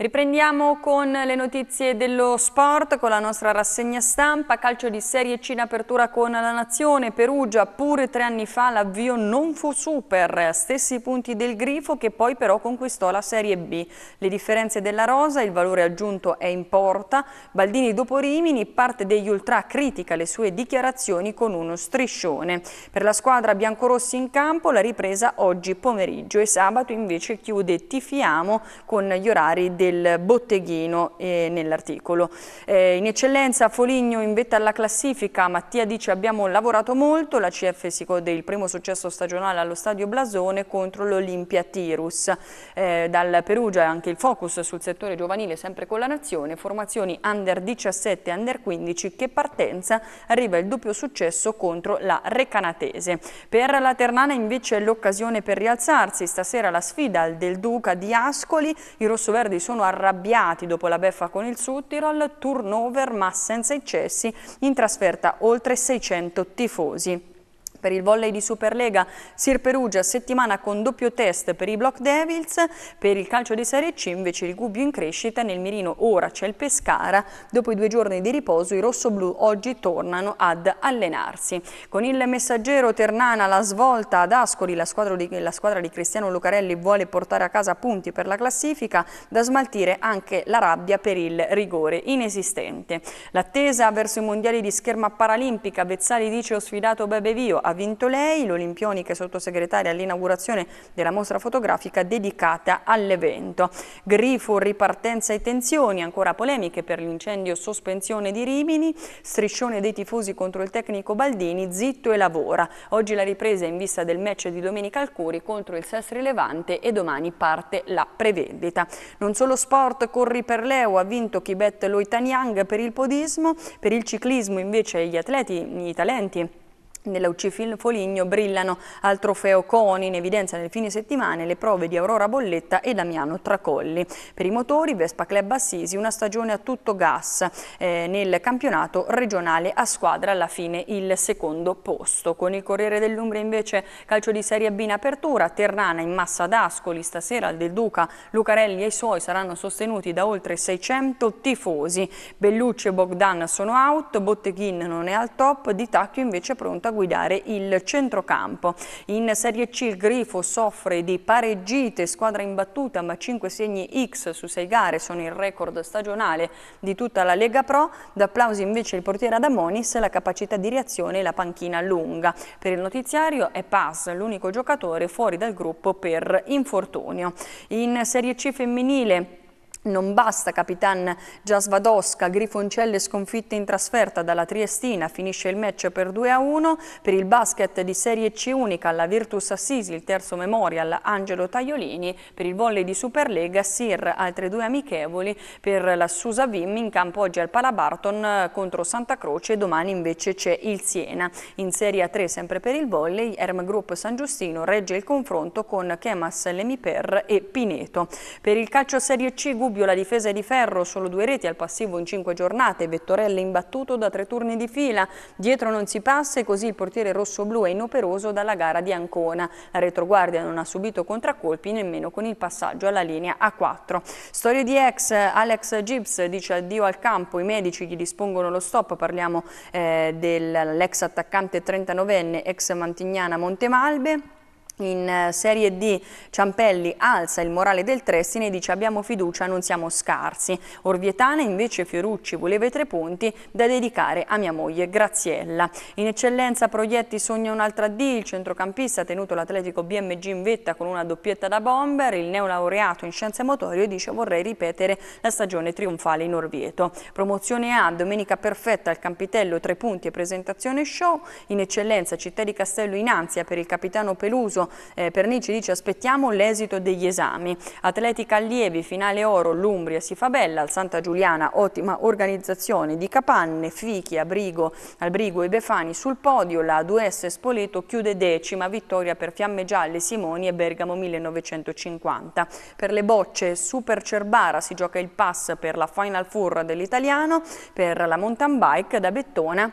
Riprendiamo con le notizie dello sport, con la nostra rassegna stampa, calcio di Serie C in apertura con la Nazione, Perugia, pure tre anni fa l'avvio non fu super, stessi punti del Grifo che poi però conquistò la Serie B. Le differenze della rosa, il valore aggiunto è in porta, Baldini dopo Rimini, parte degli ultra critica le sue dichiarazioni con uno striscione. Per la squadra biancorossi in campo la ripresa oggi pomeriggio e sabato invece chiude Tifiamo con gli orari del del botteghino eh, nell'articolo. Eh, in eccellenza Foligno in vetta alla classifica, Mattia dice abbiamo lavorato molto, la CF si gode il primo successo stagionale allo stadio Blasone contro l'Olimpia Tirus. Eh, dal Perugia anche il focus sul settore giovanile sempre con la nazione, formazioni under 17 e under 15 che partenza arriva il doppio successo contro la Recanatese. Per la Ternana invece è l'occasione per rialzarsi, stasera la sfida del Duca di Ascoli, i rossoverdi sono sono arrabbiati dopo la beffa con il Sudtirol, turnover ma senza eccessi, in trasferta oltre 600 tifosi. Per il volley di Superlega Sir Perugia settimana con doppio test per i Block Devils, per il calcio di Serie C invece il Gubbio in crescita, nel mirino ora c'è il Pescara, dopo i due giorni di riposo i rossoblù oggi tornano ad allenarsi. Con il messaggero Ternana la svolta ad Ascoli, la squadra di, la squadra di Cristiano Lucarelli vuole portare a casa punti per la classifica, da smaltire anche la rabbia per il rigore inesistente. L'attesa verso i mondiali di scherma paralimpica, Vezzali dice ho sfidato Bebevio, ha vinto lei, l'Olimpionica è sottosegretaria all'inaugurazione della mostra fotografica dedicata all'evento. Grifo, ripartenza e tensioni, ancora polemiche per l'incendio sospensione di Rimini, striscione dei tifosi contro il tecnico Baldini, zitto e lavora. Oggi la ripresa in vista del match di domenica al Curi contro il Sestri Levante e domani parte la prevendita. Non solo sport, corri per Leo, ha vinto Kibet Loitanyang per il podismo, per il ciclismo invece gli atleti, i talenti nella UC Film Foligno brillano al trofeo CONI in evidenza nel fine settimana le prove di Aurora Bolletta e Damiano Tracolli. Per i motori Vespa Club Assisi una stagione a tutto gas eh, nel campionato regionale a squadra alla fine il secondo posto. Con il Corriere dell'Umbria invece calcio di Serie B in apertura, Terrana in massa ad Ascoli, stasera al Del Duca Lucarelli e i suoi saranno sostenuti da oltre 600 tifosi. Bellucci e Bogdan sono out, Botteghin non è al top, Di Tacchio invece è pronto a guidare il centrocampo. In Serie C il Grifo soffre di pareggite, squadra imbattuta ma 5 segni X su 6 gare sono il record stagionale di tutta la Lega Pro. D'applausi invece il portiere Adamonis, la capacità di reazione e la panchina lunga. Per il notiziario è Paz, l'unico giocatore fuori dal gruppo per infortunio. In Serie C femminile non basta Capitan Giasvadosca, Grifoncelle sconfitte in trasferta dalla Triestina, finisce il match per 2-1. Per il basket di Serie C unica alla Virtus Assisi, il terzo memorial Angelo Tagliolini, per il volley di Superlega Sir, altre due amichevoli per la Susa Vim in campo oggi al Palabarton contro Santa Croce, domani invece c'è il Siena. In Serie A3 sempre per il volley, Erm Group San Giustino regge il confronto con Chemas Lemiper e Pineto. Per il calcio Serie C Gubernatore Gubbio la difesa di ferro, solo due reti al passivo in cinque giornate, Vettorelli imbattuto da tre turni di fila, dietro non si passa e così il portiere rosso-blu è inoperoso dalla gara di Ancona. La retroguardia non ha subito contraccolpi nemmeno con il passaggio alla linea A4. Storie di ex, Alex Gibbs dice addio al campo, i medici gli dispongono lo stop, parliamo eh, dell'ex attaccante 39enne, ex Mantignana Montemalbe. In eh, Serie D Ciampelli alza il morale del Trestine e dice abbiamo fiducia, non siamo scarsi. Orvietana invece Fiorucci voleva i tre punti da dedicare a mia moglie Graziella. In eccellenza Proietti sogna un'altra D, il centrocampista ha tenuto l'Atletico BMG in vetta con una doppietta da bomber, il neolaureato in scienze motorie dice vorrei ripetere la stagione trionfale in Orvieto. Promozione A, domenica perfetta al Campitello, tre punti e presentazione show. In eccellenza Città di Castello in ansia per il capitano Peluso eh, Pernici dice aspettiamo l'esito degli esami. Atletica allievi, finale oro, l'Umbria si fa bella, al Santa Giuliana ottima organizzazione di Capanne, Fichi, Abrigo, Albrigo e Befani sul podio, la 2S Spoleto chiude decima, vittoria per Fiamme Gialle, Simoni e Bergamo 1950. Per le bocce Super Cerbara si gioca il pass per la Final Four dell'italiano, per la mountain bike da Bettona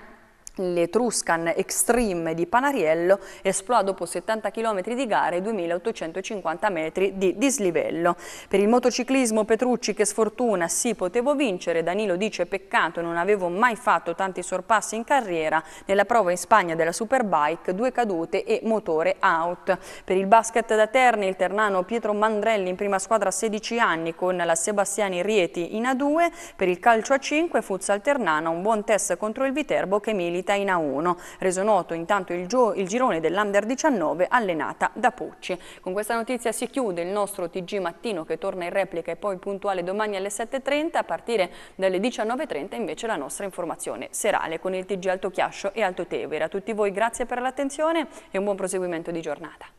l'Etruscan Extreme di Panariello esplode dopo 70 km di gare e 2850 metri di dislivello. Per il motociclismo Petrucci che sfortuna, sì potevo vincere, Danilo dice peccato non avevo mai fatto tanti sorpassi in carriera, nella prova in Spagna della Superbike due cadute e motore out. Per il basket da Terni il ternano Pietro Mandrelli in prima squadra a 16 anni con la Sebastiani Rieti in A2, per il calcio a 5 Futsal Ternana un buon test contro il Viterbo che milita in A1, reso noto intanto il, il girone dell'Under 19 allenata da Pucci. Con questa notizia si chiude il nostro TG Mattino che torna in replica e poi puntuale domani alle 7.30, a partire dalle 19.30 invece la nostra informazione serale con il TG Alto Chiascio e Alto Tevere. A tutti voi grazie per l'attenzione e un buon proseguimento di giornata.